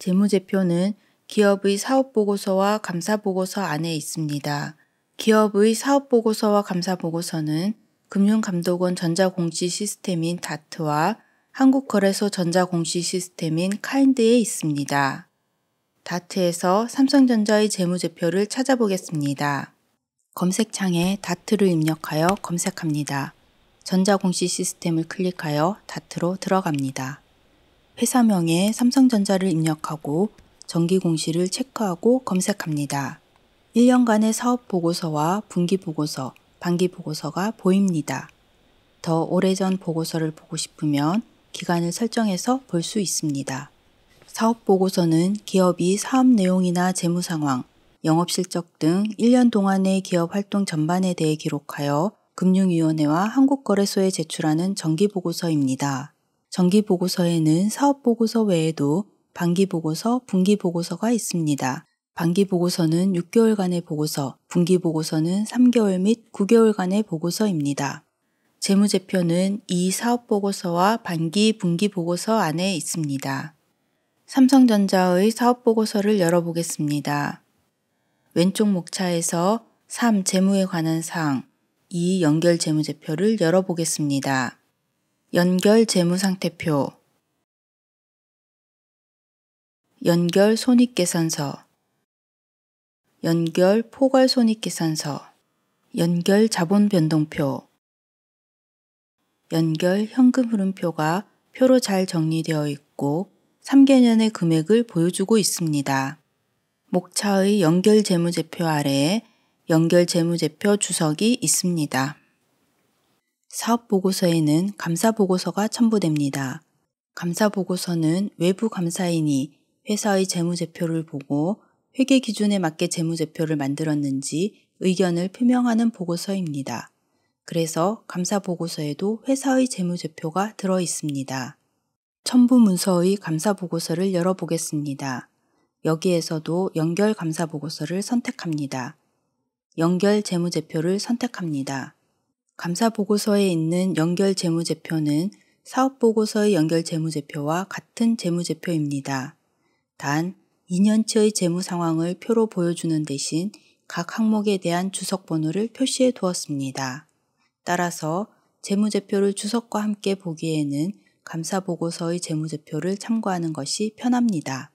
재무제표는 기업의 사업보고서와 감사보고서 안에 있습니다. 기업의 사업보고서와 감사보고서는 금융감독원 전자공시 시스템인 다트와 한국거래소 전자공시 시스템인 카인드에 있습니다. 다트에서 삼성전자의 재무제표를 찾아보겠습니다. 검색창에 다트를 입력하여 검색합니다. 전자공시 시스템을 클릭하여 다트로 들어갑니다. 회사명에 삼성전자를 입력하고 정기공시를 체크하고 검색합니다. 1년간의 사업 보고서와 분기 보고서, 반기 보고서가 보입니다. 더 오래전 보고서를 보고 싶으면 기간을 설정해서 볼 수 있습니다. 사업 보고서는 기업이 사업 내용이나 재무 상황, 영업 실적 등 1년 동안의 기업 활동 전반에 대해 기록하여 금융위원회와 한국거래소에 제출하는 정기 보고서입니다. 정기보고서에는 사업보고서 외에도 반기보고서, 분기보고서가 있습니다. 반기보고서는 6개월간의 보고서, 분기보고서는 3개월 및 9개월간의 보고서입니다. 재무제표는 이 사업보고서와 반기, 분기보고서 안에 있습니다. 삼성전자의 사업보고서를 열어보겠습니다. 왼쪽 목차에서 3. 재무에 관한 사항, 2. 연결 재무제표를 열어보겠습니다. 연결 재무상태표 연결 손익계산서 연결 포괄 손익계산서 연결 자본 변동표 연결 현금 흐름표가 표로 잘 정리되어 있고 3개년의 금액을 보여주고 있습니다. 목차의 연결 재무제표 아래에 연결 재무제표 주석이 있습니다. 사업 보고서에는 감사 보고서가 첨부됩니다. 감사 보고서는 외부 감사인이 회사의 재무제표를 보고 회계 기준에 맞게 재무제표를 만들었는지 의견을 표명하는 보고서입니다. 그래서 감사 보고서에도 회사의 재무제표가 들어 있습니다. 첨부 문서의 감사 보고서를 열어보겠습니다. 여기에서도 연결 감사 보고서를 선택합니다. 연결 재무제표를 선택합니다. 감사보고서에 있는 연결재무제표는 사업보고서의 연결재무제표와 같은 재무제표입니다. 단, 2년치의 재무 상황을 표로 보여주는 대신 각 항목에 대한 주석번호를 표시해 두었습니다. 따라서 재무제표를 주석과 함께 보기에는 감사보고서의 재무제표를 참고하는 것이 편합니다.